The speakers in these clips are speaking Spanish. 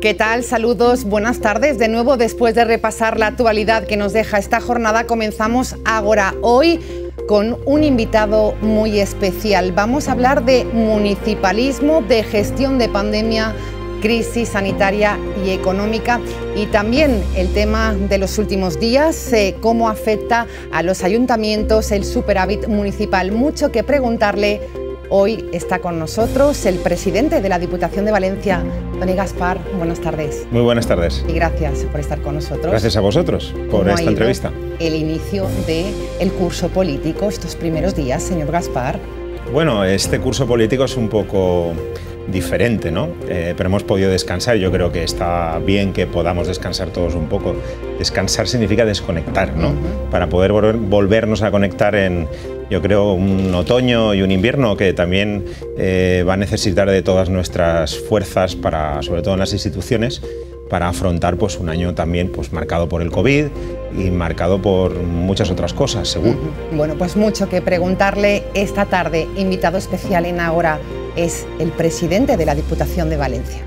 ¿Qué tal? Saludos, buenas tardes. De nuevo, después de repasar la actualidad que nos deja esta jornada, comenzamos ahora, hoy, con un invitado muy especial. Vamos a hablar de municipalismo, de gestión de pandemia, crisis sanitaria y económica y también el tema de los últimos días, eh, cómo afecta a los ayuntamientos el superávit municipal. Mucho que preguntarle Hoy está con nosotros el presidente de la Diputación de Valencia, Tony Gaspar. Buenas tardes. Muy buenas tardes. Y gracias por estar con nosotros. Gracias a vosotros por esta entrevista. El inicio del el curso político estos primeros días, señor Gaspar. Bueno, este curso político es un poco diferente, ¿no? Eh, pero hemos podido descansar. Yo creo que está bien que podamos descansar todos un poco. Descansar significa desconectar, ¿no? Para poder volvernos a conectar en, yo creo, un otoño y un invierno que también eh, va a necesitar de todas nuestras fuerzas, para, sobre todo en las instituciones, para afrontar pues, un año también pues, marcado por el COVID y marcado por muchas otras cosas, seguro. Bueno, pues mucho que preguntarle esta tarde, invitado especial en Ahora es el presidente de la Diputación de Valencia.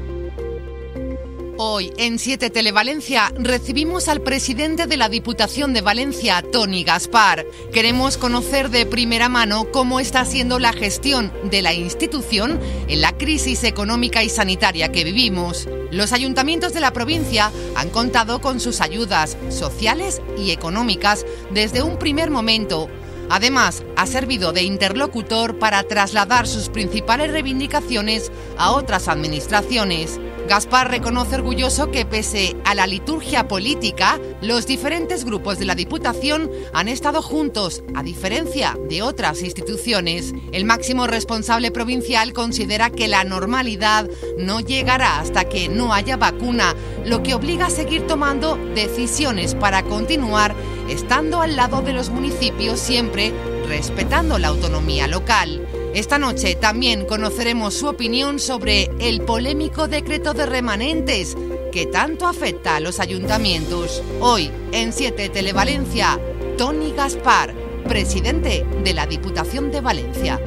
Hoy en 7 Televalencia recibimos al presidente de la Diputación de Valencia, Tony Gaspar. Queremos conocer de primera mano cómo está siendo la gestión de la institución en la crisis económica y sanitaria que vivimos. Los ayuntamientos de la provincia han contado con sus ayudas sociales y económicas desde un primer momento Además, ha servido de interlocutor para trasladar sus principales reivindicaciones a otras administraciones. Gaspar reconoce orgulloso que pese a la liturgia política, los diferentes grupos de la Diputación han estado juntos, a diferencia de otras instituciones. El máximo responsable provincial considera que la normalidad no llegará hasta que no haya vacuna, lo que obliga a seguir tomando decisiones para continuar estando al lado de los municipios siempre respetando la autonomía local. Esta noche también conoceremos su opinión sobre el polémico decreto de remanentes que tanto afecta a los ayuntamientos. Hoy, en 7 Televalencia, Tony Gaspar, presidente de la Diputación de Valencia.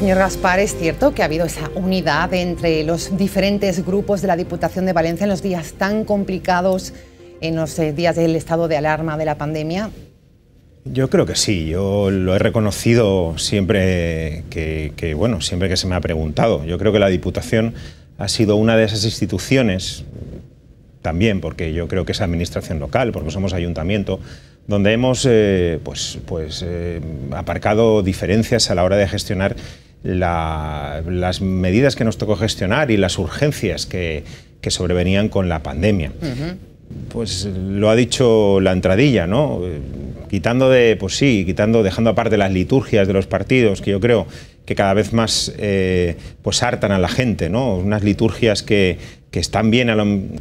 Señor Gaspar, es cierto que ha habido esa unidad entre los diferentes grupos de la Diputación de Valencia en los días tan complicados, en los eh, días del estado de alarma de la pandemia. Yo creo que sí, yo lo he reconocido siempre que, bueno, siempre que se me ha preguntado. Yo creo que la Diputación ha sido una de esas instituciones, también porque yo creo que es administración local, porque somos ayuntamiento, donde hemos eh, pues, pues, eh, aparcado diferencias a la hora de gestionar las medidas que nos tocó gestionar y las urgencias que, sobrevenían con la pandemia. Pues lo ha dicho la entradilla, ¿no? quitando de, pues sí, quitando, dejando aparte las liturgias de los partidos, que yo creo que cada vez más eh, pues hartan a la gente, ¿no? Unas liturgias que que están bien,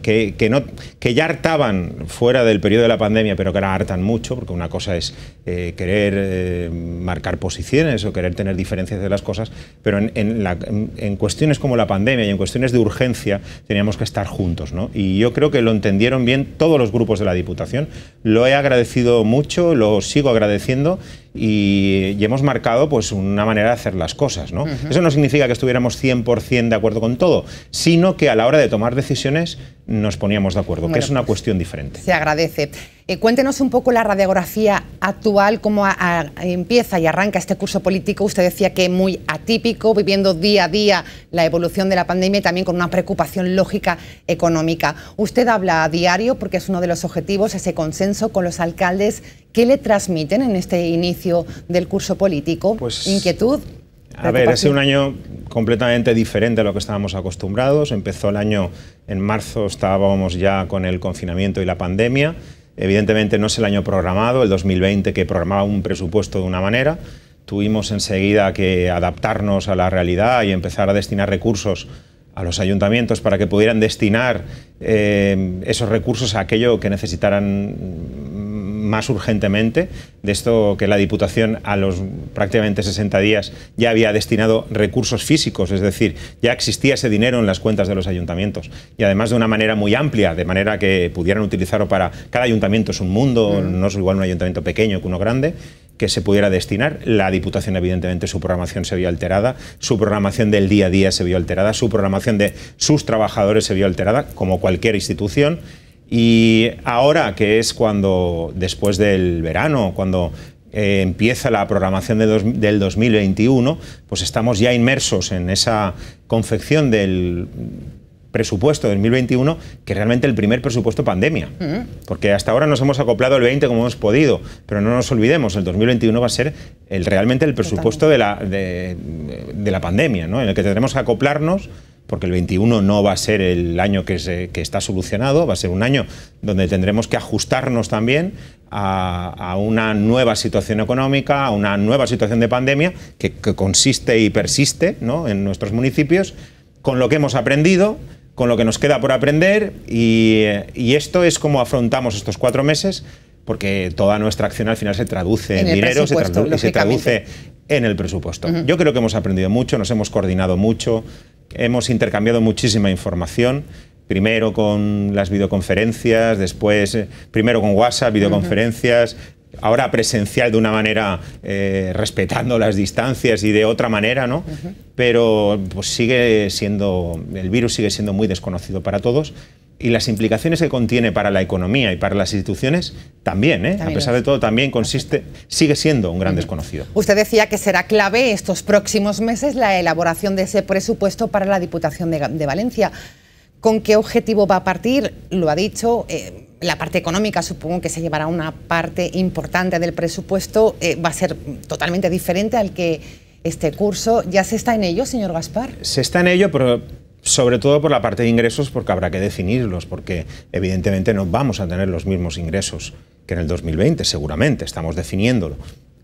que, que, no, que ya hartaban fuera del periodo de la pandemia, pero que ahora hartan mucho, porque una cosa es eh, querer eh, marcar posiciones o querer tener diferencias de las cosas, pero en, en, en, cuestiones como la pandemia y en cuestiones de urgencia teníamos que estar juntos. ¿no? Y yo creo que lo entendieron bien todos los grupos de la Diputación. Lo he agradecido mucho, lo sigo agradeciendo y, hemos marcado pues, una manera de hacer las cosas. Eso no significa que estuviéramos 100% de acuerdo con todo, sino que a la hora de tomar decisiones nos poníamos de acuerdo, que es una pues, cuestión diferente. Se agradece. Eh, cuéntenos un poco la radiografía actual, cómo empieza y arranca este curso político. Usted decía que muy atípico, viviendo día a día la evolución de la pandemia y también con una preocupación lógica económica. Usted habla a diario porque es uno de los objetivos, ese consenso con los alcaldes. ¿Qué le transmiten en este inicio del curso político? Pues, ¿Inquietud? A ver, ha sido un año completamente diferente a lo que estábamos acostumbrados. Empezó el año en marzo, estábamos ya con el confinamiento y la pandemia. Evidentemente no es el año programado, el 2020 que programaba un presupuesto de una manera. Tuvimos enseguida que adaptarnos a la realidad y empezar a destinar recursos a los ayuntamientos para que pudieran destinar eh, esos recursos a aquello que necesitaran más urgentemente, de esto que la Diputación a los prácticamente 60 días ya había destinado recursos físicos, es decir, ya existía ese dinero en las cuentas de los ayuntamientos y además de una manera muy amplia, de manera que pudieran utilizarlo para cada ayuntamiento es un mundo, no es igual un ayuntamiento pequeño que uno grande que se pudiera destinar. La Diputación, evidentemente, su programación se vio alterada, su programación del día a día se vio alterada, su programación de sus trabajadores se vio alterada, como cualquier institución. Y ahora, que es cuando, después del verano, cuando eh, empieza la programación del 2021, pues estamos ya inmersos en esa confección del presupuesto del 2021, que realmente el primer presupuesto pandemia. Porque hasta ahora nos hemos acoplado el 20 como hemos podido, pero no nos olvidemos, el 2021 va a ser el, realmente el presupuesto de la, de, la, pandemia, ¿no? en el que tendremos que acoplarnos porque el 21 no va a ser el año que, está solucionado, va a ser un año donde tendremos que ajustarnos también a, una nueva situación económica, a una nueva situación de pandemia que, consiste y persiste ¿no? en nuestros municipios, con lo que hemos aprendido, con lo que nos queda por aprender y, eh, esto es como afrontamos estos cuatro meses porque toda nuestra acción al final se traduce en, dinero se traduce, y se traduce en el presupuesto. Yo creo que hemos aprendido mucho, nos hemos coordinado mucho, Hemos intercambiado muchísima información, primero con las videoconferencias, después, eh, primero con WhatsApp, videoconferencias, ahora presencial de una manera eh, respetando las distancias y de otra manera, ¿no? Pero pues, sigue siendo, el virus sigue siendo muy desconocido para todos y las implicaciones que contiene para la economía y para las instituciones también, ¿eh? a pesar de todo, también consiste, sigue siendo un gran desconocido. Usted decía que será clave estos próximos meses la elaboración de ese presupuesto para la Diputación de, Valencia. ¿Con qué objetivo va a partir? Lo ha dicho. Eh, la parte económica supongo que se llevará una parte importante del presupuesto. Eh, va a ser totalmente diferente al que este curso. ¿Ya se está en ello, señor Gaspar? Se está en ello, pero sobre todo por la parte de ingresos, porque habrá que definirlos, porque evidentemente no vamos a tener los mismos ingresos que en el 2020, seguramente, estamos definiéndolo.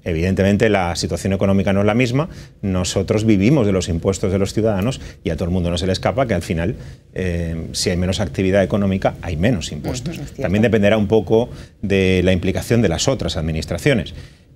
Evidentemente la situación económica no es la misma, nosotros vivimos de los impuestos de los ciudadanos y a todo el mundo no se le escapa que al final, eh, si hay menos actividad económica, hay menos impuestos. También dependerá un poco de la implicación de las otras administraciones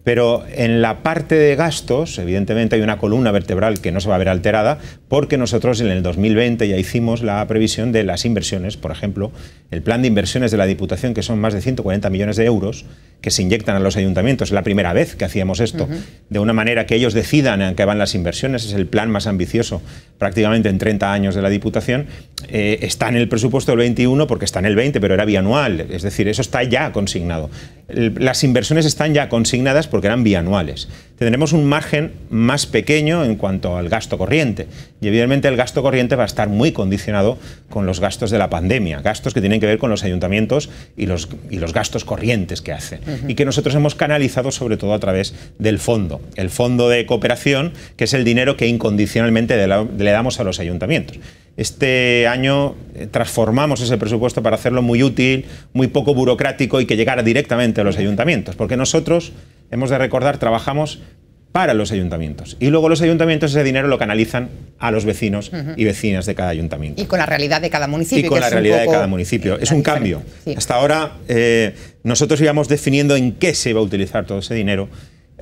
pero en la parte de gastos, evidentemente hay una columna vertebral que no se va a ver alterada, porque nosotros en el 2020 ya hicimos la previsión de las inversiones, por ejemplo, el plan de inversiones de la Diputación, que son más de 140 millones de euros, que se inyectan a los ayuntamientos. Es la primera vez que hacíamos esto. De una manera que ellos decidan en qué van las inversiones, es el plan más ambicioso prácticamente en 30 años de la Diputación. Eh, está en el presupuesto del 21 porque está en el 20, pero era bianual. Es decir, eso está ya consignado. las inversiones están ya consignadas porque eran bianuales. Tendremos un margen más pequeño en cuanto al gasto corriente. Y evidentemente el gasto corriente va a estar muy condicionado con los gastos de la pandemia, gastos que tienen que ver con los ayuntamientos y los, y los gastos corrientes que hacen y que nosotros hemos canalizado sobre todo a través del fondo, el fondo de cooperación, que es el dinero que incondicionalmente le damos a los ayuntamientos. Este año eh, transformamos ese presupuesto para hacerlo muy útil, muy poco burocrático y que llegara directamente a los ayuntamientos, porque nosotros, hemos de recordar, trabajamos para los ayuntamientos. Y luego los ayuntamientos ese dinero lo canalizan a los vecinos y vecinas de cada ayuntamiento. Y con la realidad de cada municipio. Y con la realidad de cada municipio. Es un cambio. Hasta ahora eh, nosotros íbamos definiendo en qué se iba a utilizar todo ese dinero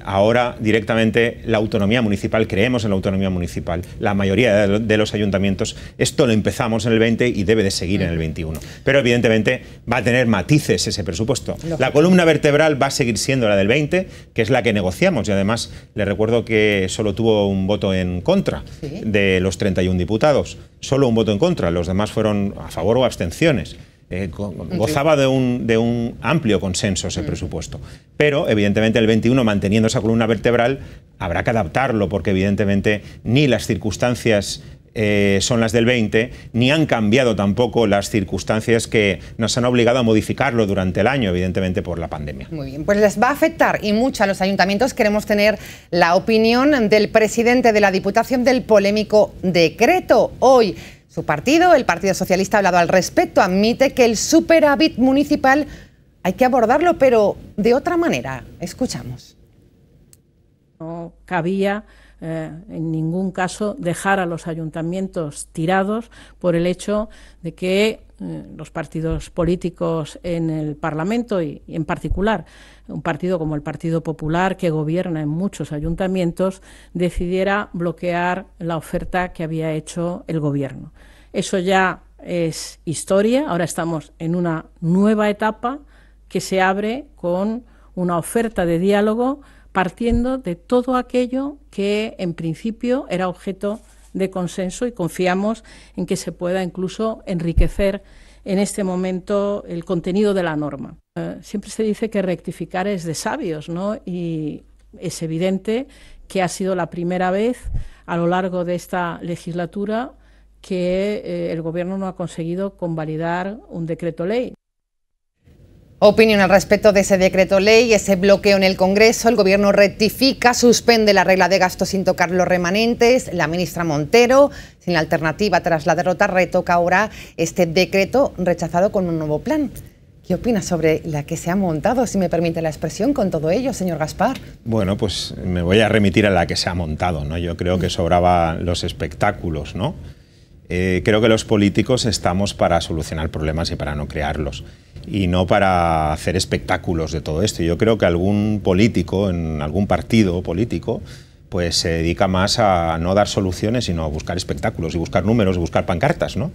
Ahora directamente la autonomía municipal, creemos en la autonomía municipal. La mayoría de los ayuntamientos, esto lo empezamos en el 20 y debe de seguir en el 21. Pero evidentemente va a tener matices ese presupuesto. La columna vertebral va a seguir siendo la del 20, que es la que negociamos y además le recuerdo que solo tuvo un voto en contra de los 31 diputados. Solo un voto en contra, los demás fueron a favor o abstenciones. Eh, gozaba de un, de un, amplio consenso ese mm. presupuesto. Pero, evidentemente, el 21, manteniendo esa columna vertebral, habrá que adaptarlo, porque, evidentemente, ni las circunstancias eh, son las del 20, ni han cambiado tampoco las circunstancias que nos han obligado a modificarlo durante el año, evidentemente por la pandemia. Muy bien, pues les va a afectar y mucho a los ayuntamientos. Queremos tener la opinión del presidente de la Diputación del polémico decreto. Hoy su partido, el Partido Socialista, ha hablado al respecto. Admite que el superávit municipal hay que abordarlo, pero de otra manera. Escuchamos. No cabía eh, en ningún caso dejar a los ayuntamientos tirados por el hecho de que eh, los partidos políticos en el Parlamento y, en particular un partido como el Partido Popular, que gobierna en muchos ayuntamientos, decidiera bloquear la oferta que había hecho el Gobierno. Eso ya es historia, ahora estamos en una nueva etapa que se abre con una oferta de diálogo partiendo de todo aquello que en principio era objeto de consenso y confiamos en que se pueda incluso enriquecer en este momento el contenido de la norma. Eh, siempre se dice que rectificar es de sabios, ¿no? Y es evidente que ha sido la primera vez a lo largo de esta legislatura que eh, el Gobierno no ha conseguido convalidar un decreto ley. Opinión al respecto de ese decreto ley, ese bloqueo en el Congreso. El Gobierno rectifica, suspende la regla de gasto sin tocar los remanentes. La ministra Montero, sin la alternativa tras la derrota, retoca ahora este decreto rechazado con un nuevo plan. ¿Qué opina sobre la que se ha montado, si me permite la expresión, con todo ello, señor Gaspar? Bueno, pues me voy a remitir a la que se ha montado, ¿no? Yo creo que sobraba los espectáculos, ¿no? Eh, creo que los políticos estamos para solucionar problemas y para no crearlos y no para hacer espectáculos de todo esto. Yo creo que algún político, en algún partido político, pues se dedica más a no dar soluciones, sino a buscar espectáculos y buscar números y buscar pancartas, ¿no?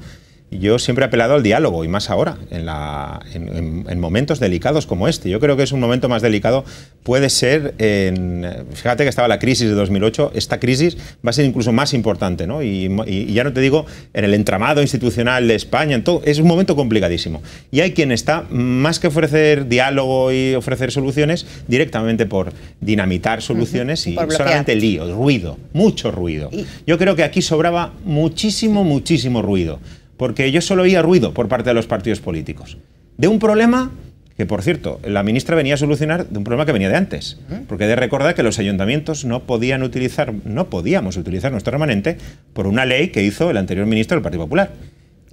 yo siempre he apelado al diálogo y más ahora, en, la, en, momentos delicados como este. Yo creo que es un momento más delicado, puede ser, en, fíjate que estaba la crisis de 2008, esta crisis va a ser incluso más importante, ¿no? Y, ya no te digo en el entramado institucional de España, en todo, es un momento complicadísimo. Y hay quien está, más que ofrecer diálogo y ofrecer soluciones, directamente por dinamitar soluciones y solamente lío, ruido, mucho ruido. Yo creo que aquí sobraba muchísimo, muchísimo ruido porque yo solo oía ruido por parte de los partidos políticos. De un problema que, por cierto, la ministra venía a solucionar de un problema que venía de antes, porque de recordar que los ayuntamientos no podían utilizar, no podíamos utilizar nuestro remanente por una ley que hizo el anterior ministro del Partido Popular.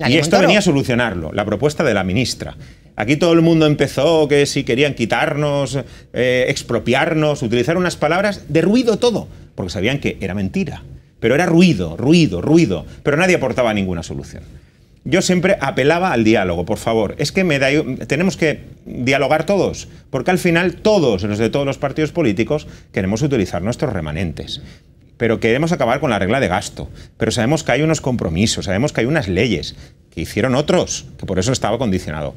Y esto venía a solucionarlo, la propuesta de la ministra. Aquí todo el mundo empezó que si querían quitarnos, eh, expropiarnos, utilizar unas palabras de ruido todo, porque sabían que era mentira. Pero era ruido, ruido, ruido, pero nadie aportaba ninguna solución yo siempre apelaba al diálogo, por favor. Es que me tenemos que dialogar todos, porque al final todos, los de todos los partidos políticos, queremos utilizar nuestros remanentes pero queremos acabar con la regla de gasto. Pero sabemos que hay unos compromisos, sabemos que hay unas leyes que hicieron otros, que por eso estaba condicionado.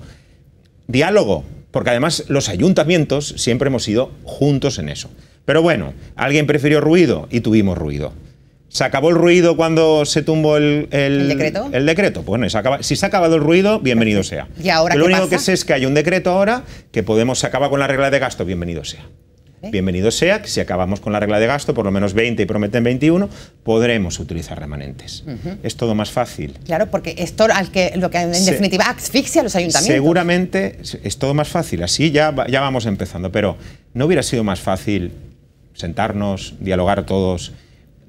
Diálogo, porque además los ayuntamientos siempre hemos ido juntos en eso. Pero bueno, alguien prefirió ruido y tuvimos ruido. ¿Se acabó el ruido cuando se tumbó el, decreto? Pues si se ha acabado el ruido, bienvenido sea. ¿Y ahora Lo único que sé es que hay un decreto ahora que Podemos se acaba con la regla de gasto, bienvenido sea. ¿Eh? Bienvenido sea, que si acabamos con la regla de gasto, por lo menos 20 y prometen 21, podremos utilizar remanentes. Es todo más fácil. Claro, porque esto al que, lo que en definitiva asfixia a los ayuntamientos. Seguramente es todo más fácil, así ya, ya vamos empezando, pero ¿no hubiera sido más fácil sentarnos, dialogar todos?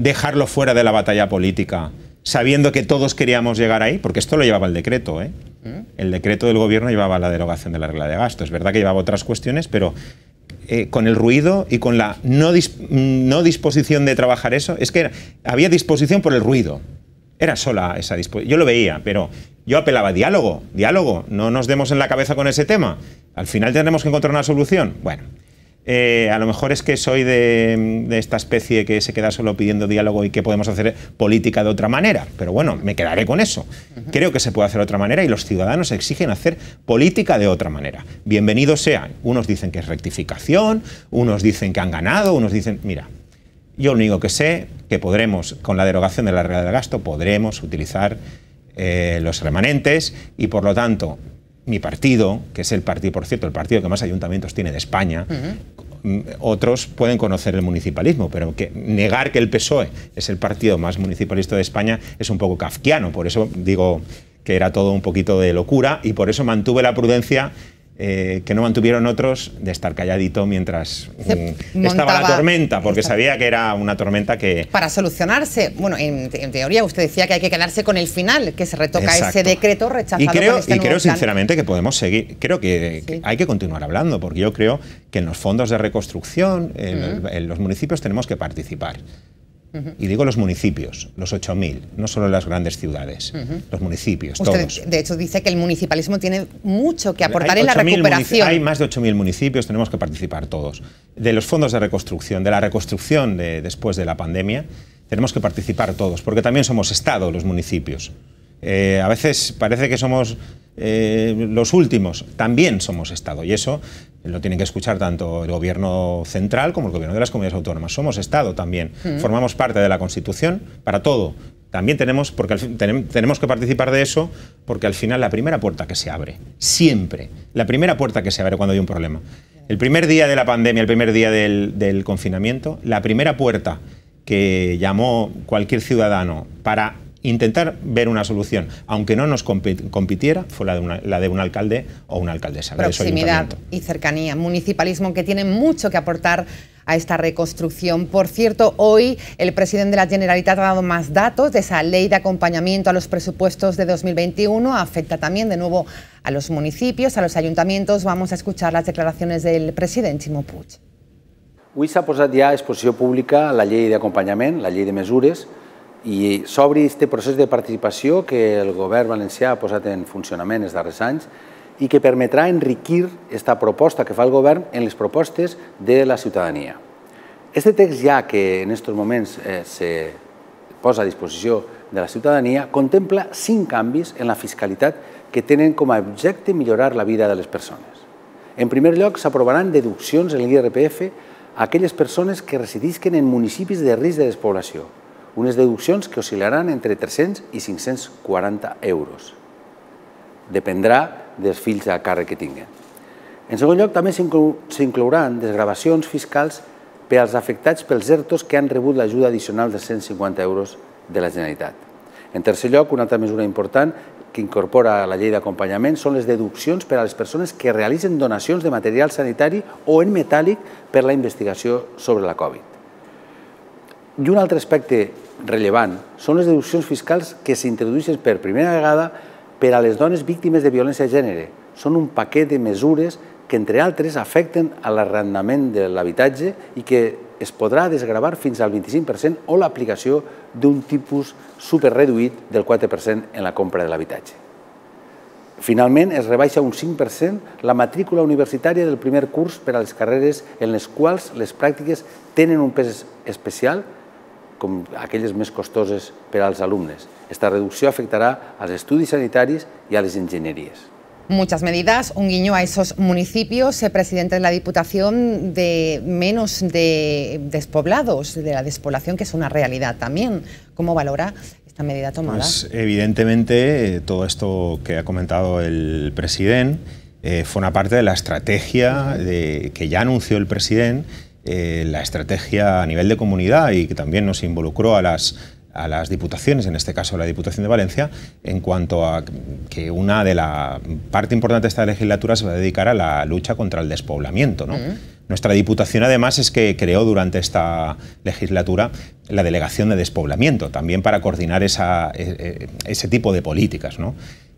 dejarlo fuera de la batalla política, sabiendo que todos queríamos llegar ahí, porque esto lo llevaba el decreto, ¿eh? ¿Mm? El decreto del gobierno llevaba la derogación de la regla de gasto. Es verdad que llevaba otras cuestiones, pero eh, con el ruido y con la no, no, disposición de trabajar eso, es que había disposición por el ruido. Era sola esa disposición. Yo lo veía, pero yo apelaba a diálogo, diálogo. No nos demos en la cabeza con ese tema. Al final tenemos que encontrar una solución. Bueno. Eh, a lo mejor es que soy de, esta especie que se queda solo pidiendo diálogo y que podemos hacer política de otra manera. Pero bueno, me quedaré con eso. Creo que se puede hacer de otra manera y los ciudadanos exigen hacer política de otra manera. Bienvenidos sean. Unos dicen que es rectificación, unos dicen que han ganado, unos dicen, mira, yo lo único que sé que podremos, con la derogación de la regla del gasto, podremos utilizar eh, los remanentes y por lo tanto mi partido, que es el partido, por cierto, el partido que más ayuntamientos tiene de España, otros pueden conocer el municipalismo, pero que negar que el PSOE es el partido más municipalista de España es un poco kafkiano. Por eso digo que era todo un poquito de locura y por eso mantuve la prudencia eh, que no mantuvieron otros de estar calladito mientras mm, estaba la tormenta, porque sabía que era una tormenta que... Para solucionarse, bueno, en, teoría usted decía que hay que quedarse con el final, que se retoca ese decreto rechazado. Este y creo, y creo sinceramente que podemos seguir, creo que, hay que continuar hablando, porque yo creo que en los fondos de reconstrucción, en los municipios tenemos que participar. Y digo los municipios, los 8.000, no solo las grandes ciudades, los municipios, De hecho, dice que el municipalismo tiene mucho que aportar en la recuperación. Hay más de 8.000 municipios, tenemos que participar todos. De los fondos de reconstrucción, de la reconstrucción después de la pandemia, tenemos que participar todos, porque también somos Estado los municipios. Eh, a veces parece que somos eh, los últimos, también somos Estado. Y eso lo tienen que escuchar tanto el gobierno central como el gobierno de las comunidades autónomas. Somos Estado también. Mm. Formamos parte de la Constitución para todo. También tenemos, porque tenemos que participar de eso, porque al final la primera puerta que se abre, siempre, la primera puerta que se abre cuando hay un problema. El primer día de la pandemia, el primer día del confinamiento, la primera puerta que llamó cualquier ciudadano para intentar ver una solución, aunque no nos compitiera, fue la de, la de un alcalde o una alcaldesa. Proximidad y cercanía, municipalismo que tiene mucho que aportar a esta reconstrucción. Por cierto, hoy el presidente de la Generalitat ha dado más datos de esa ley de acompañamiento a los presupuestos de 2021. Afecta también de nuevo a los municipios, a los ayuntamientos. Vamos a escuchar las declaraciones del presidente Ximo Puig. Avui s'ha ja exposició pública la de Acompañamiento, la Ley de mesures, I s'obri aquest procés de participació que el govern valencià ha posat en funcionament els darrers anys i que permetrà enriquir aquesta proposta que fa el govern en les propostes de la ciutadania. Aquest text ja que en aquests moments es eh, se posa a disposició de la ciutadania contempla cinc canvis en la fiscalitat que tenen com a objecte millorar la vida de les persones. En primer lloc, s'aprovaran deduccions en l'IRPF a aquelles persones que residisquen en municipis de risc de despoblació, unes deduccions que oscil·laran entre 300 i 540 euros. Dependrà dels fills a càrrec que tinguin. En segon lloc, també s'inclouran desgravacions fiscals per als afectats pels ERTOs que han rebut l'ajuda addicional de 150 euros de la Generalitat. En tercer lloc, una altra mesura important que incorpora la llei d'acompanyament són les deduccions per a les persones que realitzen donacions de material sanitari o en metàl·lic per la investigació sobre la Covid. I un altre aspecte rellevant són les deduccions fiscals que s'introduixen per primera vegada per a les dones víctimes de violència de gènere. Són un paquet de mesures que, entre altres, afecten a l'arrendament de l'habitatge i que es podrà desgravar fins al 25% o l'aplicació d'un tipus superreduït del 4% en la compra de l'habitatge. Finalment, es rebaixa un 5% la matrícula universitària del primer curs per a les carreres en les quals les pràctiques tenen un pes especial com aquelles más costoses para los alumnos. Esta afectará a los estudios sanitarios y a las ingenierías. Muchas medidas, un guiño a esos municipios, el presidente de la Diputación, de menos de despoblados, de la despoblación, que es una realidad también. ¿Cómo valora esta medida tomada? Pues evidentemente, eh, todo esto que ha comentado el presidente eh, fue una parte de la estrategia de, que ya anunció el presidente eh, la estrategia a nivel de comunidad y que también nos involucró a las a las diputaciones, en este caso la Diputación de Valencia, en cuanto a que una de la parte importante de esta legislatura se va a dedicar a la lucha contra el despoblamiento. Nuestra Diputación además es que creó durante esta legislatura la Delegación de Despoblamiento, también para coordinar e, e, ese tipo de políticas.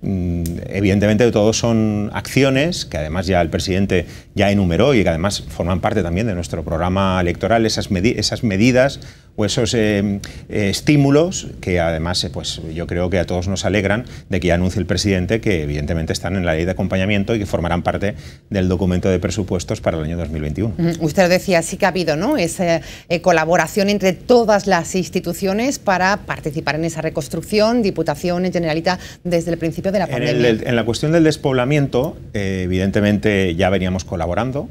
Mm, evidentemente todos son acciones que además ya el presidente ya enumeró y que además forman parte también de nuestro programa electoral, esas, esas medidas o pues esos eh, eh, estímulos que además eh, pues, yo creo que a todos nos alegran de que ya anuncie el presidente que evidentemente están en la ley de acompañamiento y que formarán parte del documento de presupuestos para el año 2021. Usted decía, sí que ha habido ¿no? esa colaboración entre todas las instituciones para participar en esa reconstrucción, Diputación, Generalita, desde el principio de la pandemia. En, la cuestión del despoblamiento, evidentemente ya veníamos colaborando.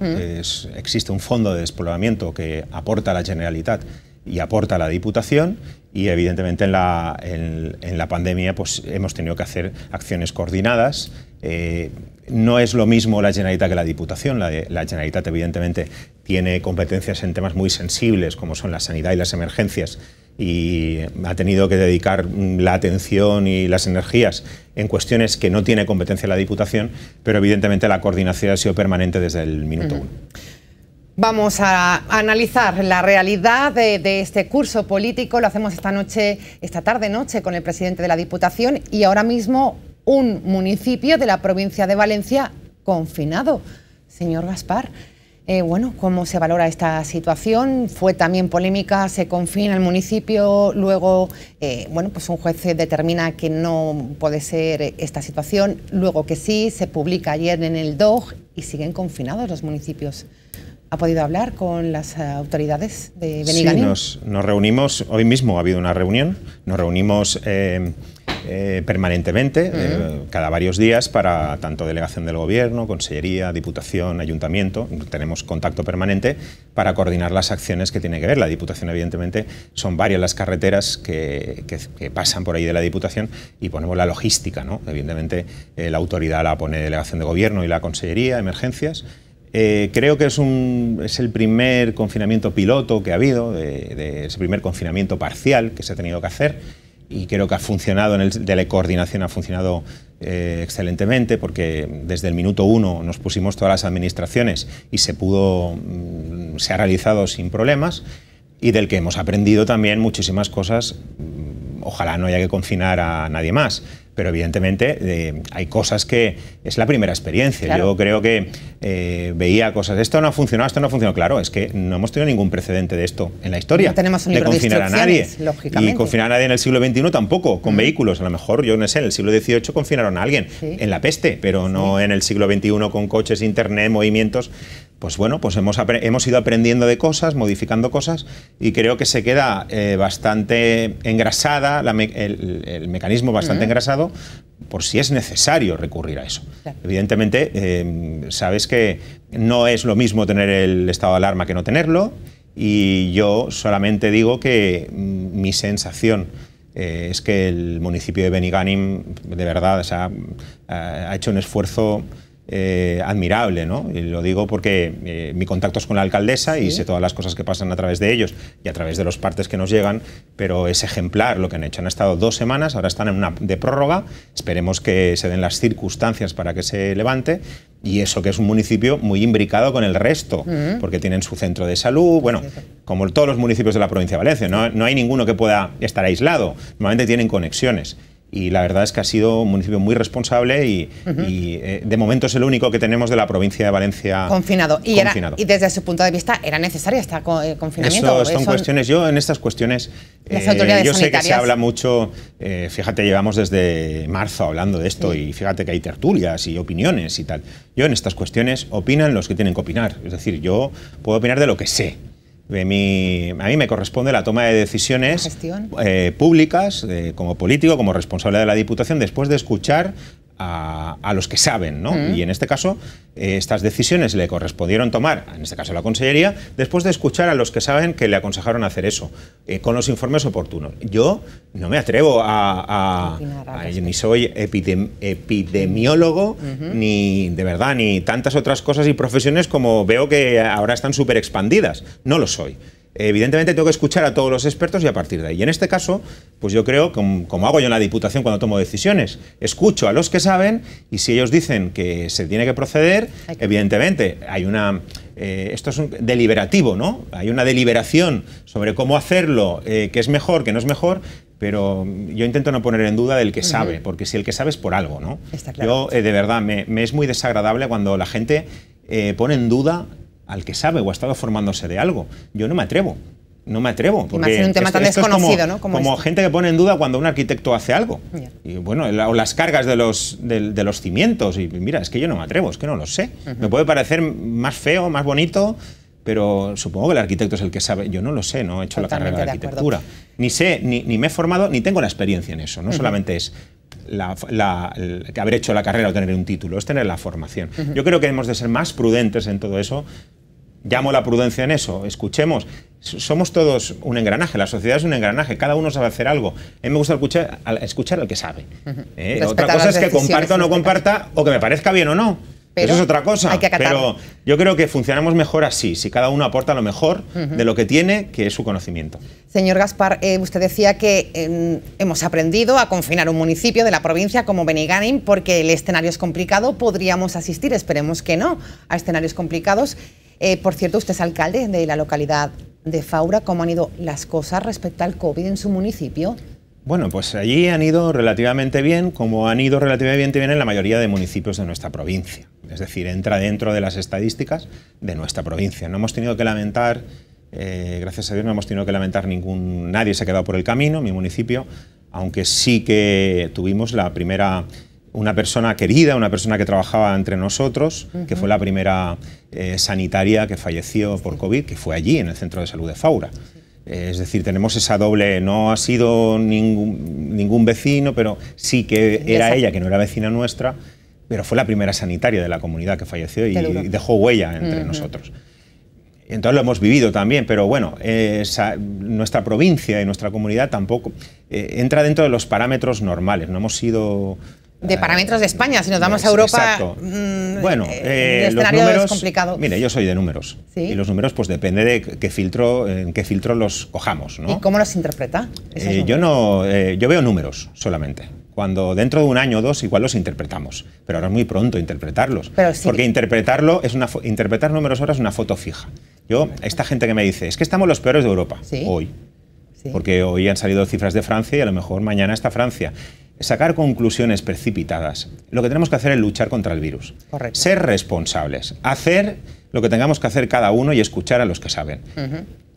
existe un fondo de despoblamiento que aporta la Generalitat y aporta la Diputación y evidentemente en la, pandemia pues, hemos tenido que hacer acciones coordinadas. Eh, no es lo mismo la Generalitat que la Diputación. La, la, Generalitat evidentemente tiene competencias en temas muy sensibles como son la sanidad y las emergencias y ha tenido que dedicar la atención y las energías en cuestiones que no tiene competencia la Diputación, pero evidentemente la coordinación ha sido permanente desde el minuto uno. Vamos a analizar la realidad de, este curso político. Lo hacemos esta noche, esta tarde noche, con el presidente de la Diputación y ahora mismo un municipio de la provincia de Valencia confinado. Señor Gaspar, eh, bueno, ¿cómo se valora esta situación? Fue también polémica, se confina el municipio, luego, eh, bueno, pues un juez determina que no puede ser esta situación, luego que sí, se publica ayer en el DOG y siguen confinados los municipios ha podido hablar con las autoridades de Benigani? Sí, nos, reunimos, hoy mismo ha habido una reunión, nos reunimos eh, eh, permanentemente, eh, cada varios días, para tanto delegación del gobierno, consellería, diputación, ayuntamiento, tenemos contacto permanente para coordinar las acciones que tiene que ver. La diputación, evidentemente, son varias las carreteras que, pasan por ahí de la diputación y ponemos la logística, ¿no? Evidentemente, la autoridad la pone delegación de gobierno y la consellería, emergencias, eh, creo que es, el primer confinamiento piloto que ha habido, de, ese primer confinamiento parcial que se ha tenido que hacer y creo que ha funcionado, en el, de la coordinación ha funcionado eh, excelentemente porque desde el minuto uno nos pusimos todas las administraciones y se mm, ha realizado sin problemas y del que hemos aprendido también muchísimas cosas. Mm, ojalá no haya que confinar a nadie más pero evidentemente eh, hay cosas que es la primera experiencia. Yo creo que eh, veía cosas, esto no ha funcionado, esto no ha funcionado. Claro, es que no hemos tenido ningún precedente de esto en la historia. No tenemos un de confinar a nadie. Lógicamente. Y confinar a nadie en el siglo XXI tampoco, con mm. vehículos. A lo mejor, yo no sé, en el siglo XVIII confinaron a alguien en la peste, pero no en el siglo XXI con coches, internet, movimientos pues bueno, pues hemos, ido aprendiendo de cosas, modificando cosas, y creo que se queda eh, bastante engrasada, el, mecanismo bastante engrasado, por si es necesario recurrir a eso. Evidentemente, em, sabes que no es lo mismo tener el estado de alarma que no tenerlo, y yo solamente digo que mm, mi sensación eh, es que el municipio de Beniganim, de verdad, ha hecho un esfuerzo eh, admirable, ¿no? Y lo digo porque eh, mi contacto con la alcaldesa y sé todas las cosas que pasan a través de ellos y a través de los partes que nos llegan, pero es ejemplar lo que han hecho. Han estado dos semanas, ahora están en una de prórroga, esperemos que se den las circunstancias para que se levante. Y eso que es un municipio muy imbricado con el resto, porque tienen su centro de salud, bueno, como todos los municipios de la provincia de Valencia, no, no hay ninguno que pueda estar aislado, normalmente tienen conexiones y la verdad es que ha sido un municipio muy responsable y, eh, de momento es el único que tenemos de la provincia de Valencia confinado. Y, y desde su punto de vista, ¿era necesario este confinamiento? son, cuestiones, yo en estas cuestiones, eh, yo sé que se habla mucho, fíjate, llevamos desde marzo hablando de esto y fíjate que hay tertulias y opiniones y tal. Yo en estas cuestiones opinan los que tienen que opinar, es decir, yo puedo opinar de lo que sé a mí me corresponde la toma de decisiones eh, públicas, eh, como político, como responsable de la Diputación, después de escuchar a, los que saben, ¿no? Mm. Y en este caso, eh, estas decisiones le correspondieron tomar, en este caso la consellería, después de escuchar a los que saben que le aconsejaron hacer eso, eh, con los informes oportunos. Yo no me atrevo a. ni soy epidemiólogo, mm. ni de verdad, ni tantas otras cosas y profesiones como veo que ahora están súper expandidas. No lo soy. Evidentemente tengo que escuchar a todos los expertos y a partir de ahí. Y en este caso, pues yo creo, como, hago yo en la Diputación cuando tomo decisiones, escucho a los que saben y si ellos dicen que se tiene que proceder, evidentemente hay una... Eh, esto es deliberativo, ¿no? Hay una deliberación sobre cómo hacerlo, eh, qué es mejor, qué no es mejor, pero yo intento no poner en duda del que sabe, porque si el que sabe es por algo, ¿no? Yo, eh, de verdad, me, es muy desagradable cuando la gente pone en duda al que sabe o ha estado formándose de algo. Yo no me atrevo. No me atrevo. Porque un tema desconocido, como, ¿no? Como, gente que pone en duda cuando un arquitecto hace algo. Y bueno, o las cargas de los, de, los cimientos. Y mira, es que yo no me atrevo, es que no lo sé. Me puede parecer más feo, más bonito, pero supongo que el arquitecto es el que sabe. Yo no lo sé, no he hecho la carrera de, arquitectura. Ni sé, ni, me he formado, ni tengo la experiencia en eso. No solamente es la, haber hecho la carrera o tener un título, es tener la formación. Yo creo que hemos de ser más prudentes en todo eso Llamo la prudencia en eso, escuchemos. Somos todos un engranaje, la sociedad es un engranaje, cada uno sabe hacer algo. A mí me gusta escuchar, escuchar al que sabe. ¿eh? Otra cosa es que comparta o no comparta, o que me parezca bien o no. Eso es otra cosa. Hay que pero yo creo que funcionamos mejor así, si cada uno aporta lo mejor de lo que tiene, que es su conocimiento. Señor Gaspar, eh, usted decía que em, hemos aprendido a confinar un municipio de la provincia como Beniganim porque el escenario es complicado. Podríamos asistir, esperemos que no, a escenarios complicados eh, por cierto, usted es alcalde de la localidad de Faura. ¿Cómo han ido las cosas respecto al COVID en su municipio? Bueno, pues allí han ido relativamente bien, como han ido relativamente bien en la mayoría de municipios de nuestra provincia. Es decir, entra dentro de las estadísticas de nuestra provincia. No hemos tenido que lamentar, eh, gracias a Dios, no hemos tenido que lamentar ningún, nadie se ha quedado por el camino, mi municipio, aunque sí que tuvimos la primera una persona querida, una persona que trabajaba entre nosotros, que fue la primera eh, sanitaria que falleció por COVID, que fue allí, en el centro de salud de Faura. Eh, es decir, tenemos esa doble, no ha sido ningún, vecino, pero sí que era ella, que no era vecina nuestra, pero fue la primera sanitaria de la comunidad que falleció y, dejó huella entre nosotros. Entonces lo hemos vivido también, pero bueno, nuestra provincia y nuestra comunidad tampoco eh, entra dentro de los parámetros normales. No hemos sido de parámetros de España. Si nos damos a Europa, mm, bueno, eh, eh los números, complicado. Mire, yo soy de números. Y los números, pues depende de qué filtro, en qué filtro los cojamos. ¿no? ¿Y cómo los interpreta? Eh, yo no, eh, yo veo números solamente. Cuando dentro de un año o dos igual los interpretamos, pero ahora es muy pronto interpretarlos, porque interpretarlo es una interpretar números ahora es una foto fija. Yo esta gente que me dice es que estamos los peores de Europa hoy, porque hoy han salido cifras de Francia y a lo mejor mañana está Francia sacar conclusiones precipitadas. Lo que tenemos que hacer es luchar contra el virus. Ser responsables. Hacer lo que tengamos que hacer cada uno y escuchar a los que saben.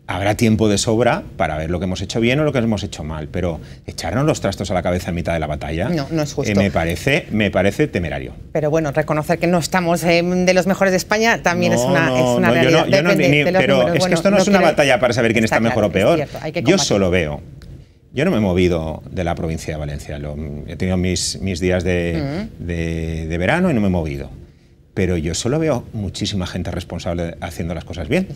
Habrá tiempo de sobra para ver lo que hemos hecho bien o lo que hemos hecho mal, pero echarnos los trastos a la cabeza en mitad de la batalla eh, me, parece, me parece temerario. Pero bueno, reconocer que no estamos eh, de los mejores de España también es una, es una realidad. pero es que esto no, es una batalla para saber quién está, mejor o peor. yo solo veo yo no me he movido de la provincia de Valencia. he tenido mis, mis días de, verano y no me he movido. Pero yo solo veo muchísima gente responsable haciendo las cosas bien.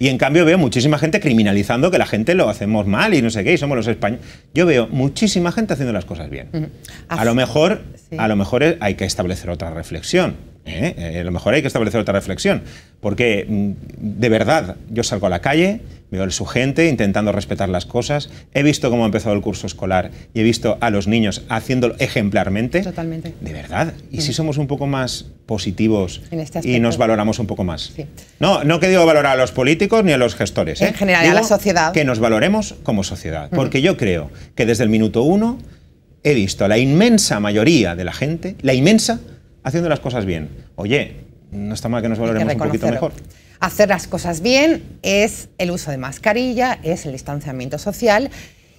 Y en cambio veo muchísima gente criminalizando que la gente lo hacemos mal y no sé qué, y somos los españoles. Yo veo muchísima gente haciendo las cosas bien. A lo mejor, a lo mejor hay que establecer otra reflexión ¿eh? Eh, a lo mejor hay que establecer otra reflexión, porque mm, de verdad yo salgo a la calle, veo a su gente intentando respetar las cosas, he visto cómo ha empezado el curso escolar y he visto a los niños haciéndolo ejemplarmente. Totalmente. De verdad. Y si mm. somos un poco más positivos este y nos valoramos un poco más. No, no que digo valorar a los políticos ni a los gestores. En ¿eh? general, a la sociedad. Que nos valoremos como sociedad, porque yo creo que desde el minuto uno he visto a la inmensa mayoría de la gente, la inmensa, haciendo las cosas bien. Oye, no está mal que nos valoremos un poquito mejor. Hacer las cosas bien es el uso de mascarilla, es el distanciamiento social,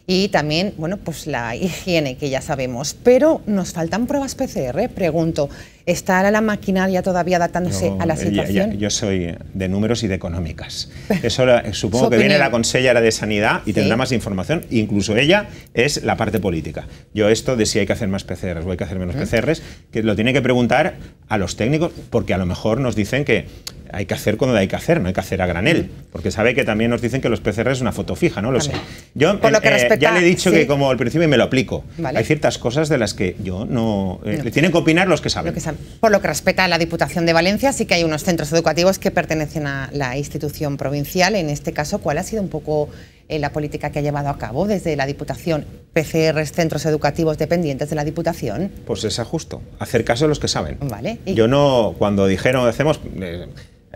y también, bueno, pues la higiene que ya sabemos. Pero nos faltan pruebas PCR, pregunto, ¿estará la maquinaria todavía adaptándose a la situación? yo soy de números y de económicas. Eso eh, supongo que viene la consellera de Sanidad y tendrá más información, incluso ella es la parte política. Yo esto de si hay que hacer más PCRs o hay que hacer menos PCRs, que lo tiene que preguntar a los técnicos, porque a lo mejor nos dicen que hay que hacer cuando hay que hacer, no hay que hacer a granel, porque sabe que también nos dicen que los PCR es una foto fija, no lo sé. Yo eh, eh, ya le he dicho que como al principio me lo aplico, hay ciertas cosas de las que yo no, eh, tienen que opinar los que, saben. Por lo que respecta a la Diputación de Valencia, sí que hay unos centros educativos que pertenecen a la institución provincial, en este caso, ¿cuál ha sido un poco la política que ha llevado a cabo desde la Diputación, PCR, centros educativos dependientes de la Diputación? Pues es justo, hacer caso a los que saben. Vale. Yo no, cuando dijeron, hacemos...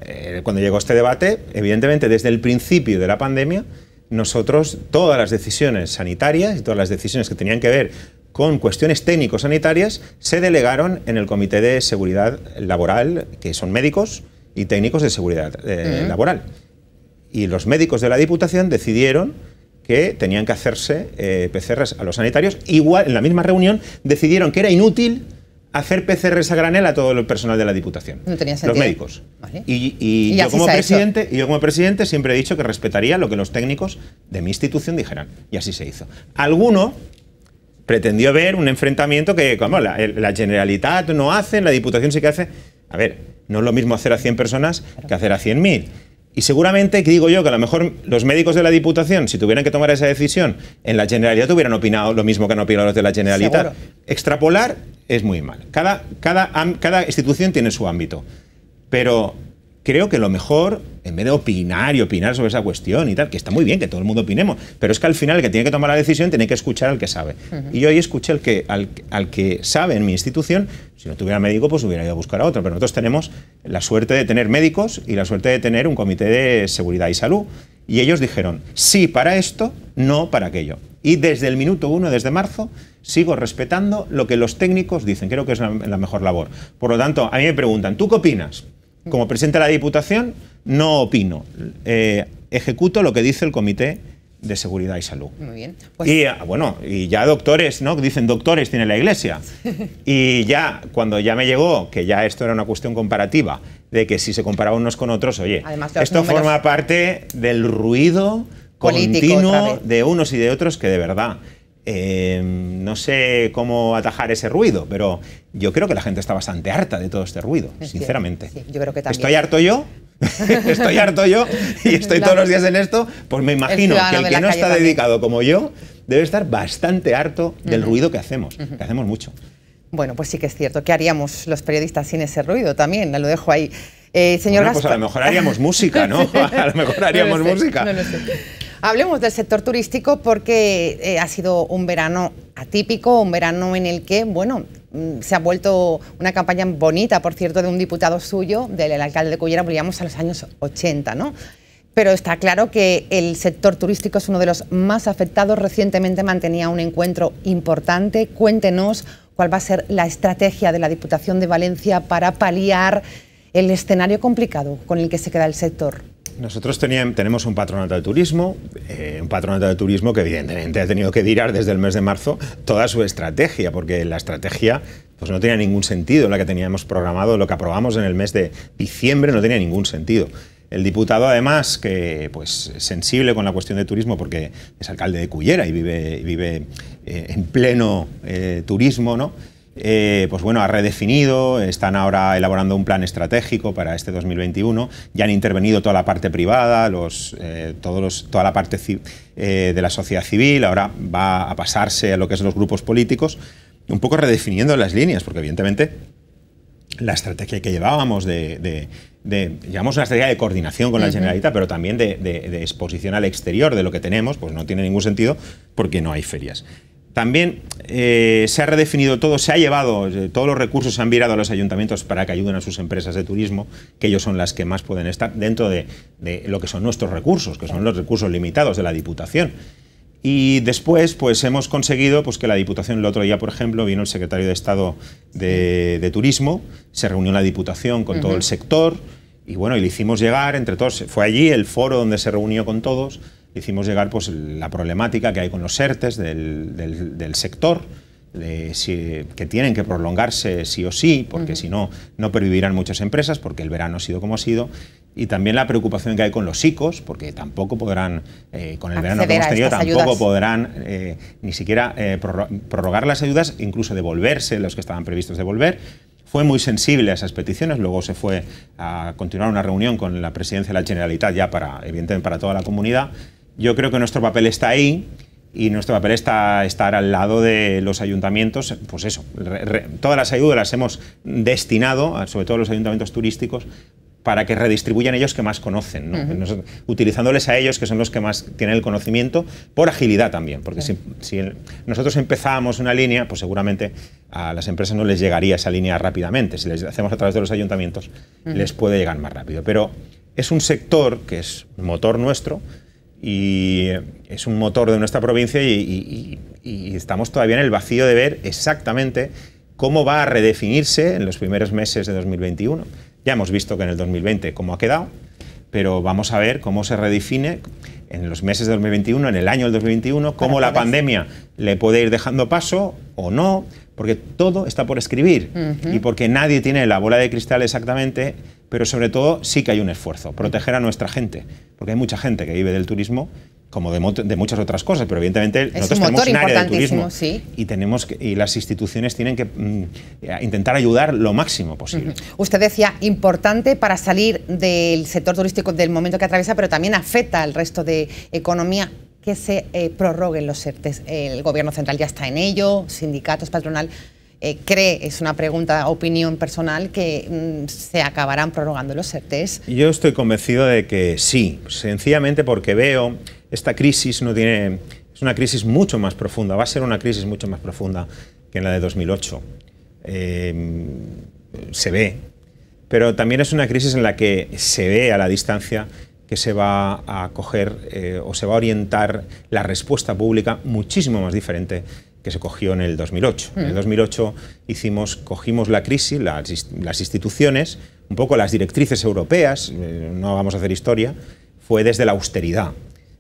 Eh, cuando llegó este debate, evidentemente desde el principio de la pandemia, nosotros todas las decisiones sanitarias y todas las decisiones que tenían que ver con cuestiones técnico-sanitarias se delegaron en el Comité de Seguridad Laboral, que son médicos y técnicos de seguridad eh, laboral. Y los médicos de la Diputación decidieron que tenían que hacerse eh, a los sanitarios. Igual, en la misma reunión, decidieron que era inútil hacer PCRs a granel a todo el personal de la Diputación. No tenía sentido. Los médicos. Y, yo como presidente, y, yo como presidente, siempre he dicho que respetaría lo que los técnicos de mi institución dijeran. Y así se hizo. Alguno pretendió ver un enfrentamiento que, como la, la Generalitat no hace, la Diputación sí que hace. A ver, no es lo mismo hacer a 100 personas que hacer a 100.000. Y seguramente, que digo yo, que a lo mejor los médicos de la Diputación, si tuvieran que tomar esa decisión, en la Generalitat hubieran opinado lo mismo que han opinado los de la Generalitat. Extrapolar es muy mal. Cada, cada, cada institución tiene su ámbito. Pero creo que lo mejor, en vez de opinar y opinar sobre esa cuestión y tal, que está muy bien que todo el mundo opinemos, pero es que al final el que tiene que tomar la decisión tiene que escuchar al que sabe. Y yo hoy escuché al que, sabe en mi institución, si no tuviera médico pues hubiera ido a buscar a otro, pero nosotros tenemos la suerte de tener médicos y la suerte de tener un comité de seguridad y salud. Y ellos dijeron, sí para esto, no para aquello. Y desde el minuto uno, desde marzo, sigo respetando lo que los técnicos dicen. Creo que es la mejor labor. Por lo tanto, a mí me preguntan, ¿tú qué opinas? Como presidente de la Diputación, no opino. Eh, ejecuto lo que dice el Comité de Seguridad y Salud. Muy bien. Pues y ah, bueno, y ya doctores, ¿no? Dicen doctores tiene la Iglesia. Y ya, cuando ya me llegó, que ya esto era una cuestión comparativa, de que si se comparaba unos con otros, oye, esto forma parte del ruido continuo de unos y de otros que de verdad Em, no sé cómo atajar ese ruido, pero yo creo que la gente está bastante harta de todo este ruido, sinceramente. yo creo que Estoy harto yo, estoy harto yo y estoy todos los días en esto, pues me imagino que el que no está dedicado como yo debe estar bastante harto del ruido que hacemos, que hacemos mucho. Bueno, pues sí que es cierto. ¿Qué haríamos los periodistas sin ese ruido también? Lo dejo ahí. Eh, señor pues a lo mejor haríamos música, ¿no? A lo mejor haríamos música. No Hablemos del sector turístico porque eh, ha sido un verano atípico, un verano en el que, bueno, mm, se ha vuelto una campaña bonita, por cierto, de un diputado suyo, del alcalde de Cullera, volvíamos a los años 80, ¿no? Pero está claro que el sector turístico es uno de los más afectados. Recientemente mantenía un encuentro importante. Cuéntenos cuál va a ser la estrategia de la Diputación de Valencia para paliar el escenario complicado con el que se queda el sector. Nosotros teníamos, tenemos un patronato de turismo, eh, un patronato de turismo que evidentemente ha tenido que dirar desde el mes de marzo toda su estrategia, porque la estrategia pues no tenía ningún sentido, la que teníamos programado, lo que aprobamos en el mes de diciembre no tenía ningún sentido. El diputado, además, que pues sensible con la cuestión de turismo, porque es alcalde de Cullera y vive, vive eh, en pleno eh, turismo, ¿no? Eh, pues bueno, ha redefinido, están ahora elaborando un plan estratégico para este 2021, ya han intervenido toda la parte privada, los, eh, todos toda la parte eh, de la sociedad civil, ahora va a pasarse a lo que son los grupos políticos, un poco redefiniendo las líneas, porque evidentemente la estrategia que llevábamos de, de, una estrategia de coordinación con la generalita, pero también de, exposición al exterior de lo que tenemos, pues no tiene ningún sentido porque no hay ferias. También eh, se ha redefinido todo, se ha llevado, eh, todos los recursos se han virado a los ayuntamientos para que ayuden a sus empresas de turismo, que ellos son las que más pueden estar dentro de, lo que son nuestros recursos, que son los recursos limitados de la Diputación. Y después, pues hemos conseguido pues, que la Diputación, el otro día, por ejemplo, vino el secretario de Estado de, Turismo, se reunió la Diputación con todo el sector, y bueno, y le hicimos llegar, entre todos, fue allí el foro donde se reunió con todos, hicimos llegar pues, la problemática que hay con los ERTES del, del, sector, de, que tienen que prolongarse sí o sí, porque si no, no pervivirán muchas empresas, porque el verano ha sido como ha sido, y también la preocupación que hay con los ICOs, porque tampoco podrán, eh, con el verano que hemos tenido, tampoco podrán eh, ni siquiera eh, prorrogar las ayudas, incluso devolverse los que estaban previstos devolver. Fue muy sensible a esas peticiones, luego se fue a continuar una reunión con la presidencia de la Generalitat ya para, evidentemente, para toda la comunidad yo creo que nuestro papel está ahí y nuestro papel está estar al lado de los ayuntamientos, pues eso, todas las ayudas las hemos destinado, sobre todo los ayuntamientos turísticos, para que redistribuyan ellos que más conocen, utilizándoles a ellos, que son los que más tienen el conocimiento, por agilidad también, porque si, nosotros empezamos una línea, pues seguramente a las empresas no les llegaría esa línea rápidamente, si les hacemos a través de los ayuntamientos, les puede llegar más rápido, pero es un sector que es motor nuestro, y es un motor de nuestra provincia y, estamos todavía en el vacío de ver exactamente cómo va a redefinirse en los primeros meses de 2021. Ya hemos visto que en el 2020 cómo ha quedado, pero vamos a ver cómo se redefine en los meses de 2021, en el año del 2021, cómo la pandemia le puede ir dejando paso o no, porque todo está por escribir y porque nadie tiene la bola de cristal exactamente pero sobre todo sí que hay un esfuerzo, proteger a nuestra gente, porque hay mucha gente que vive del turismo como de, muchas otras cosas, pero evidentemente nosotros es un área de turismo sí. y tenemos y las instituciones tienen que mm, eh, intentar ayudar lo máximo posible. Usted decía importante para salir del sector turístico del momento que atraviesa, pero también afecta al resto de economía que se eh, prorroguen los ERTES. El gobierno central ya está en ello, sindicatos, patronal. Eh, cree, es una pregunta, opinión personal, que mm, se acabarán prorrogando los ERTEs? Yo estoy convencido de que sí, sencillamente porque veo esta crisis no tiene es una crisis mucho más profunda, va a ser una crisis mucho más profunda que en la de 2008. Eh, se ve, pero también es una crisis en la que se ve a la distancia que se va a coger eh, o se va a orientar la respuesta pública muchísimo más diferente que se cogió en el 2008. En el 2008 mm. hicimos, cogimos la crisis, las, instituciones, un poco las directrices europeas, eh, no vamos a hacer historia, fue desde la austeridad.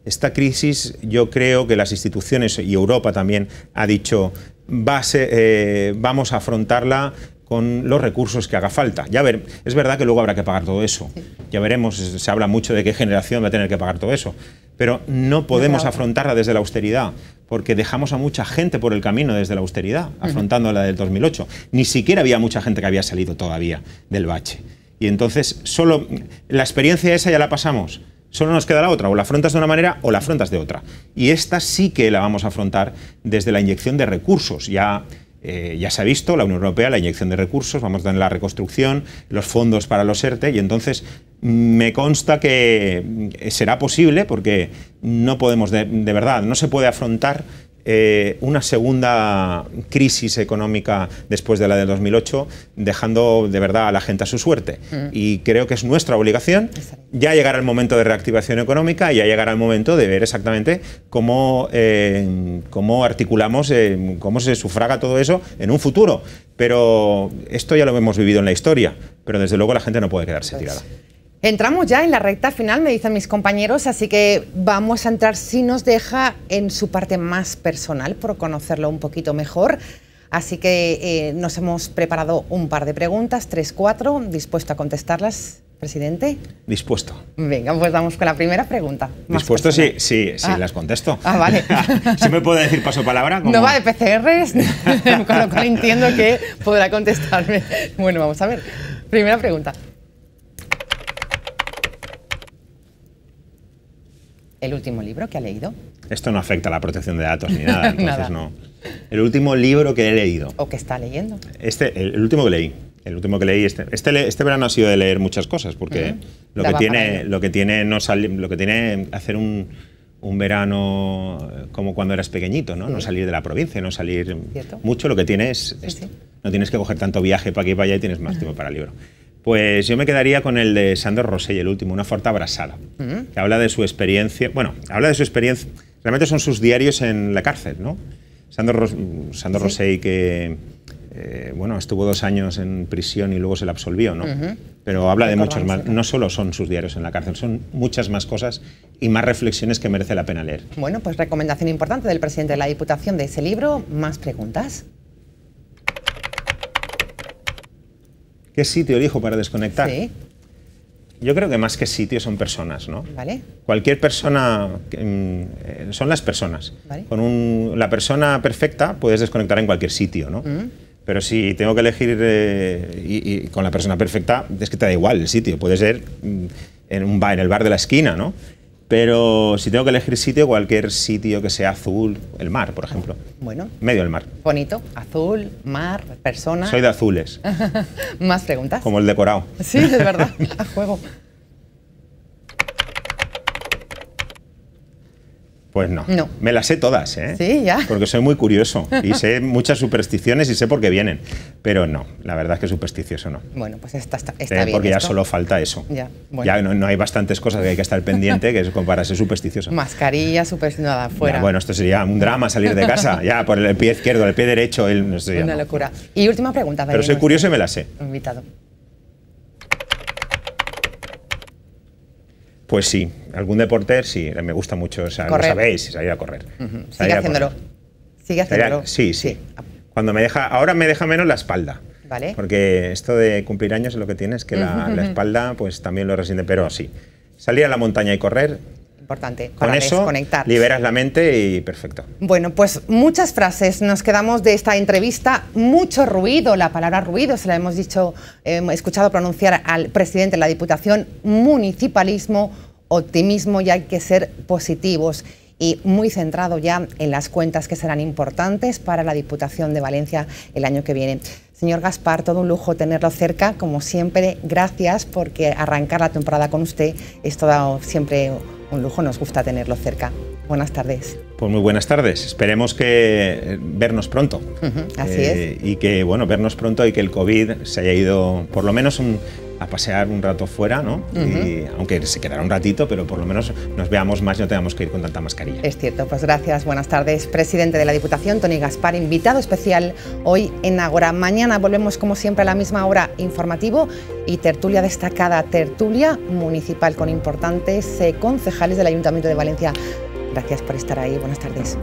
Esta crisis yo creo que las instituciones y Europa también ha dicho base, eh, vamos a afrontarla con los recursos que haga falta. Ya ver, es verdad que luego habrá que pagar todo eso. Ya veremos, se habla mucho de qué generación va a tener que pagar todo eso pero no podemos afrontarla desde la austeridad, porque dejamos a mucha gente por el camino desde la austeridad, afrontando la del 2008. Ni siquiera había mucha gente que había salido todavía del bache. Y entonces, solo la experiencia esa ya la pasamos. Solo nos queda la otra, o la afrontas de una manera o la afrontas de otra. Y esta sí que la vamos a afrontar desde la inyección de recursos. Ya eh, ya se ha visto, la Unión Europea, la inyección de recursos, vamos a tener la reconstrucción, los fondos para los ERTE, y entonces mm, me consta que mm, será posible, porque no podemos, de verdad, no se puede afrontar eh, una segunda crisis económica después de la del 2008, dejando de verdad a la gente a su suerte. Mm. Y creo que es nuestra obligación. Ya llegar al momento de reactivación económica, y ya llegar al momento de ver exactamente cómo, eh, articulamos, eh, cómo se sufraga todo eso en un futuro. Pero esto ya lo hemos vivido en la historia, pero desde luego la gente no puede quedarse pues, tirada. Entramos ya en la recta final, me dicen mis compañeros, así que vamos a entrar, si nos deja, en su parte más personal, por conocerlo un poquito mejor. Así que eh, nos hemos preparado un par de preguntas, tres, cuatro, dispuesto a contestarlas, presidente. Dispuesto. Venga, pues vamos con la primera pregunta. Dispuesto, sí, sí, sí, ah. las contesto. Ah, vale. ¿Sí me puede decir paso palabra? No va de PCR, con lo cual entiendo que podrá contestarme. Bueno, vamos a ver. Primera pregunta. el último libro que ha leído. Esto no afecta a la protección de datos ni nada, entonces no. El último libro que he leído. O que está leyendo. Este, el, último que leí. El último que leí este, este, este verano ha sido de leer muchas cosas porque lo, que tiene, lo que tiene no lo que tiene hacer un, verano eh, como cuando eras pequeñito, ¿no? No salir de la provincia, no salir mucho, lo que tienes es No tienes que coger tanto viaje para aquí y para allá y tienes más tiempo para el libro. Pues yo me quedaría con el de Sandor Rosell, el último, Una fuerte Abrasada, que habla de su experiencia. Bueno, habla de su experiencia. Realmente son sus diarios en la cárcel, ¿no? Sandor, Rossell, que. Eh, bueno, estuvo dos años en prisión y luego se le absolvió, ¿no? Pero habla de muchos más. No solo son sus diarios en la cárcel, son muchas más cosas y más reflexiones que merece la pena leer. Bueno, pues recomendación importante del presidente de la Diputación de ese libro. ¿Más preguntas? ¿Qué sitio elijo para desconectar? Yo creo que más que sitio son personas, ¿no? Vale. Cualquier persona, mm, eh, son las personas. Con la persona perfecta puedes desconectar en cualquier sitio, ¿no? Mm. Pero si tengo que elegir eh, y, y, con la persona perfecta, es que te da igual el sitio. Puede ser mm, en un bar, en el bar de la esquina, ¿no? Pero si tengo que elegir sitio, cualquier sitio que sea azul, el mar, por ejemplo. Bueno. Medio el mar. Bonito. Azul, mar, persona. Soy de azules. Más preguntas. Como el decorado. Sí, es verdad. juego. Pues no. no. Me las sé todas, ¿eh? Sí, ya. Porque soy muy curioso y sé muchas supersticiones y sé por qué vienen. Pero no, la verdad es que supersticioso no. Bueno, pues está, está, eh, bien. Porque ya solo falta eso. Ya, ya no, hay bastantes cosas que hay que estar pendiente que es para ser supersticioso. Mascarilla, superstición, nada, fuera. bueno, esto sería un drama salir de casa, ya por el pie izquierdo, el pie derecho, el, no Una locura. Y última pregunta, Pero soy curioso y me la sé. Invitado. Pues sí, algún deporte sí, eh, me gusta mucho, o sea, lo sabéis, salir a correr. Sigue haciéndolo. Sigue haciéndolo. sí, sí. Cuando me deja, ahora me deja menos la espalda. Vale. Porque esto de cumplir años es lo que tienes, que la, la, espalda pues también lo resiente, pero sí. Salir a la montaña y correr con eso, Liberas la mente y perfecto. Bueno, pues muchas frases nos quedamos de esta entrevista. Mucho ruido, la palabra ruido se la hemos dicho, eh, hemos escuchado pronunciar al presidente de la Diputación, municipalismo, optimismo y hay que ser positivos y muy centrado ya en las cuentas que serán importantes para la Diputación de Valencia el año que viene. Señor Gaspar, todo un lujo tenerlo cerca, como siempre, gracias porque arrancar la temporada con usted es todo siempre un lujo, nos gusta tenerlo cerca. Buenas tardes. Pues muy buenas tardes. Esperemos que eh, vernos pronto. así eh, es. Y que, bueno, vernos pronto y que el COVID se haya ido por lo menos un a pasear un rato fuera, ¿no? y, aunque se quedará un ratito, pero por lo menos nos veamos más y no tengamos que ir con tanta mascarilla. Es cierto, pues gracias. Buenas tardes, presidente de la Diputación, Tony Gaspar, invitado especial hoy en Agora. Mañana volvemos como siempre a la misma hora informativo y tertulia destacada, tertulia municipal con importantes eh, concejales del Ayuntamiento de Valencia. Gracias por estar ahí. Buenas tardes.